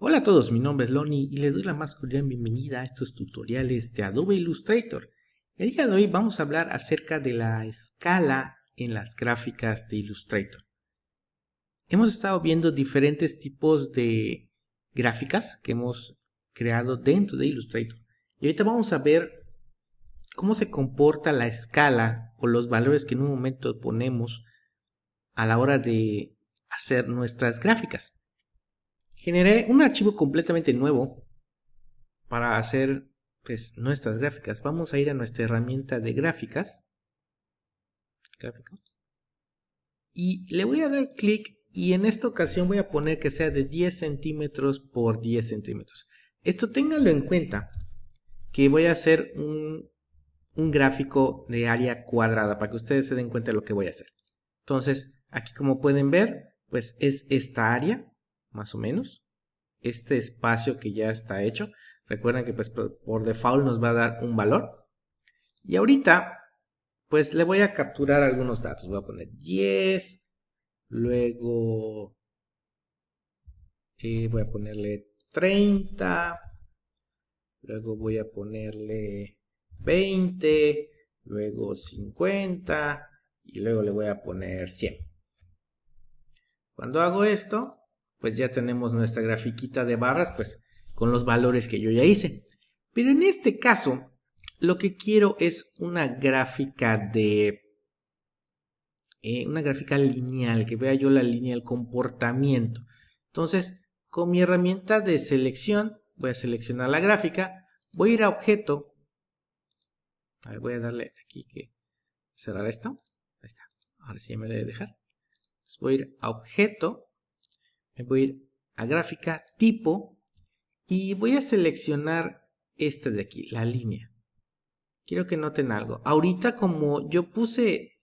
Hola a todos, mi nombre es Loni y les doy la más cordial bienvenida a estos tutoriales de Adobe Illustrator. El día de hoy vamos a hablar acerca de la escala en las gráficas de Illustrator. Hemos estado viendo diferentes tipos de gráficas que hemos creado dentro de Illustrator. Y ahorita vamos a ver cómo se comporta la escala o los valores que en un momento ponemos a la hora de hacer nuestras gráficas generé un archivo completamente nuevo para hacer pues, nuestras gráficas. Vamos a ir a nuestra herramienta de gráficas. Gráfico. Y le voy a dar clic y en esta ocasión voy a poner que sea de 10 centímetros por 10 centímetros. Esto ténganlo en cuenta que voy a hacer un, un gráfico de área cuadrada para que ustedes se den cuenta de lo que voy a hacer. Entonces, aquí como pueden ver, pues es esta área más o menos, este espacio que ya está hecho. Recuerden que pues, por default nos va a dar un valor. Y ahorita, pues le voy a capturar algunos datos. Voy a poner 10, eh, luego voy a ponerle 30, luego voy a ponerle 20, luego 50 y luego le voy a poner 100. Cuando hago esto, pues ya tenemos nuestra grafiquita de barras, pues con los valores que yo ya hice. Pero en este caso, lo que quiero es una gráfica de... Eh, una gráfica lineal, que vea yo la línea, del comportamiento. Entonces, con mi herramienta de selección, voy a seleccionar la gráfica, voy a ir a objeto, voy a darle aquí que cerrar esto, ahí está, ahora sí ya me debe dejar, voy a ir a objeto, voy a ir a gráfica, tipo, y voy a seleccionar esta de aquí, la línea. Quiero que noten algo. Ahorita como yo puse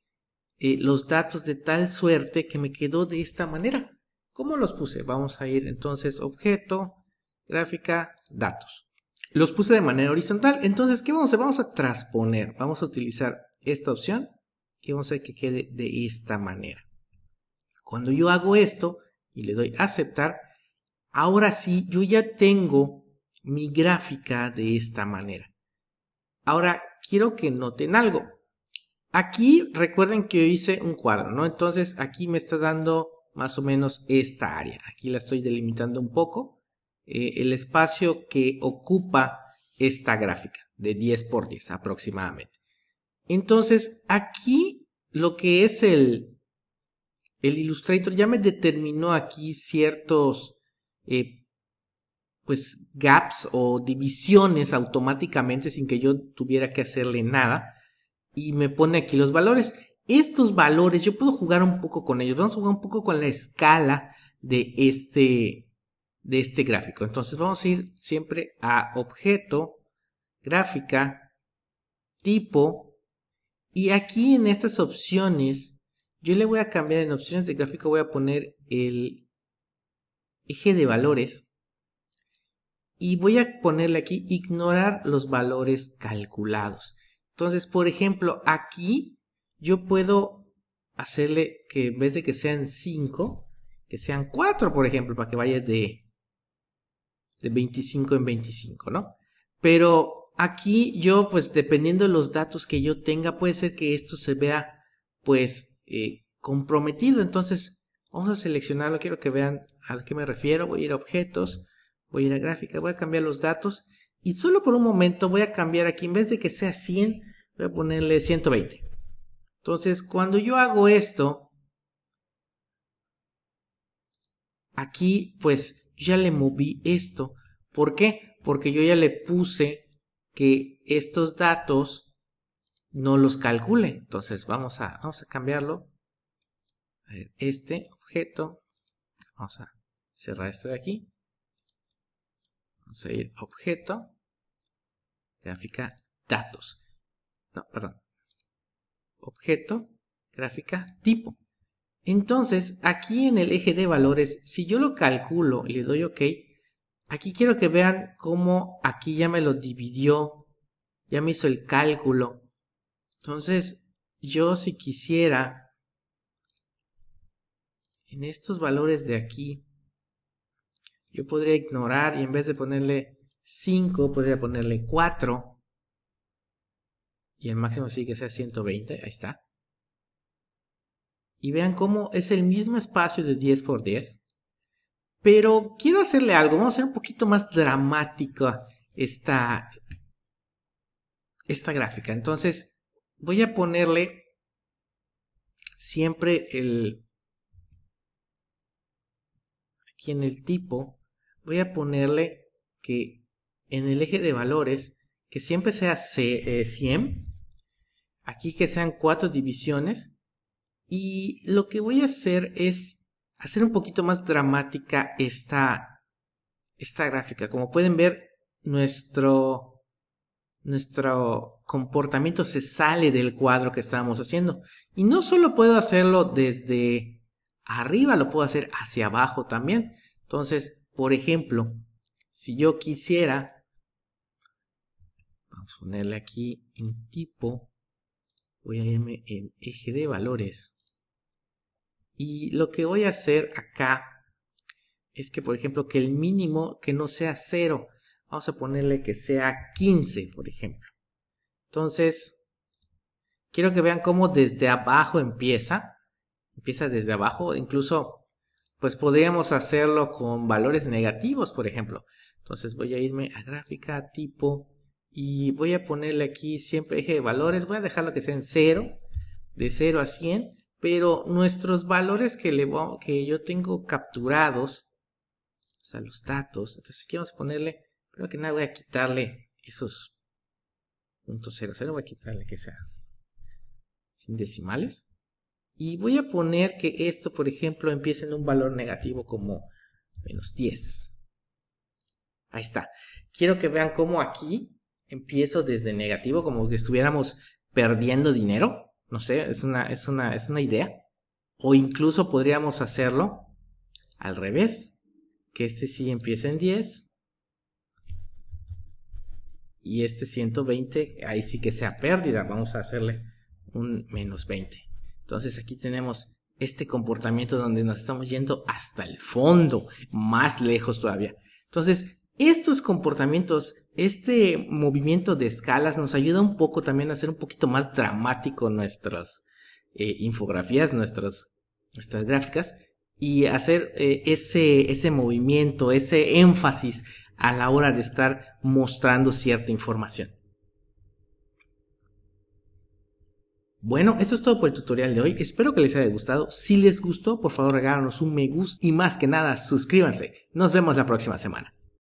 eh, los datos de tal suerte que me quedó de esta manera. ¿Cómo los puse? Vamos a ir entonces objeto, gráfica, datos. Los puse de manera horizontal. Entonces, ¿qué vamos a hacer? Vamos a transponer. Vamos a utilizar esta opción y vamos a hacer que quede de esta manera. Cuando yo hago esto, y le doy a aceptar, ahora sí, yo ya tengo mi gráfica de esta manera. Ahora, quiero que noten algo. Aquí recuerden que yo hice un cuadro, ¿no? Entonces aquí me está dando más o menos esta área. Aquí la estoy delimitando un poco. Eh, el espacio que ocupa esta gráfica de 10 por 10 aproximadamente. Entonces aquí lo que es el, el Illustrator ya me determinó aquí ciertos eh, pues gaps o divisiones automáticamente sin que yo tuviera que hacerle nada y me pone aquí los valores. Estos valores yo puedo jugar un poco con ellos. Vamos a jugar un poco con la escala de este, de este gráfico. Entonces vamos a ir siempre a objeto, gráfica, tipo y aquí en estas opciones yo le voy a cambiar en opciones de gráfico, voy a poner el eje de valores y voy a ponerle aquí ignorar los valores calculados. Entonces, por ejemplo, aquí yo puedo hacerle que en vez de que sean 5, que sean 4, por ejemplo, para que vaya de, de 25 en 25, ¿no? Pero aquí yo, pues dependiendo de los datos que yo tenga, puede ser que esto se vea, pues, eh, comprometido. Entonces, vamos a seleccionarlo. Quiero que vean a qué me refiero. Voy a ir a objetos, voy a ir a gráfica, voy a cambiar los datos. Y solo por un momento voy a cambiar aquí. En vez de que sea 100, voy a ponerle 120. Entonces, cuando yo hago esto, aquí pues ya le moví esto. ¿Por qué? Porque yo ya le puse que estos datos no los calcule. Entonces vamos a, vamos a cambiarlo. este objeto. Vamos a cerrar esto de aquí. Vamos a ir objeto. Gráfica datos. No, perdón. Objeto, gráfica tipo. Entonces, aquí en el eje de valores, si yo lo calculo y le doy OK, aquí quiero que vean cómo aquí ya me lo dividió, ya me hizo el cálculo entonces, yo si quisiera en estos valores de aquí, yo podría ignorar y en vez de ponerle 5, podría ponerle 4. Y el máximo sí que sea 120, ahí está. Y vean cómo es el mismo espacio de 10 por 10. Pero quiero hacerle algo, vamos a hacer un poquito más dramática esta, esta gráfica. Entonces, voy a ponerle siempre el... Aquí en el tipo, voy a ponerle que en el eje de valores, que siempre sea 100, eh, aquí que sean cuatro divisiones, y lo que voy a hacer es hacer un poquito más dramática esta, esta gráfica. Como pueden ver, nuestro, nuestro comportamiento se sale del cuadro que estábamos haciendo. Y no solo puedo hacerlo desde arriba, lo puedo hacer hacia abajo también. Entonces, por ejemplo, si yo quisiera, vamos a ponerle aquí en tipo, voy a irme en eje de valores. Y lo que voy a hacer acá es que, por ejemplo, que el mínimo que no sea cero, Vamos a ponerle que sea 15, por ejemplo. Entonces, quiero que vean cómo desde abajo empieza. Empieza desde abajo, incluso, pues podríamos hacerlo con valores negativos, por ejemplo. Entonces voy a irme a gráfica, tipo, y voy a ponerle aquí siempre eje de valores. Voy a dejarlo que sea en 0, de 0 a 100, pero nuestros valores que, le, que yo tengo capturados, o sea, los datos, entonces aquí vamos a ponerle Creo que nada, voy a quitarle esos puntos cero, voy a quitarle que sea sin decimales. Y voy a poner que esto, por ejemplo, empiece en un valor negativo como menos 10. Ahí está. Quiero que vean cómo aquí empiezo desde negativo, como que estuviéramos perdiendo dinero. No sé, es una, es una, es una idea. O incluso podríamos hacerlo al revés. Que este sí empiece en 10 y este 120 ahí sí que sea pérdida, vamos a hacerle un menos 20. Entonces aquí tenemos este comportamiento donde nos estamos yendo hasta el fondo, más lejos todavía. Entonces, estos comportamientos, este movimiento de escalas nos ayuda un poco también a hacer un poquito más dramático nuestras eh, infografías, nuestras, nuestras gráficas y hacer eh, ese, ese movimiento, ese énfasis a la hora de estar mostrando cierta información. Bueno, eso es todo por el tutorial de hoy. Espero que les haya gustado. Si les gustó, por favor regálanos un me gusta y más que nada suscríbanse. Nos vemos la próxima semana.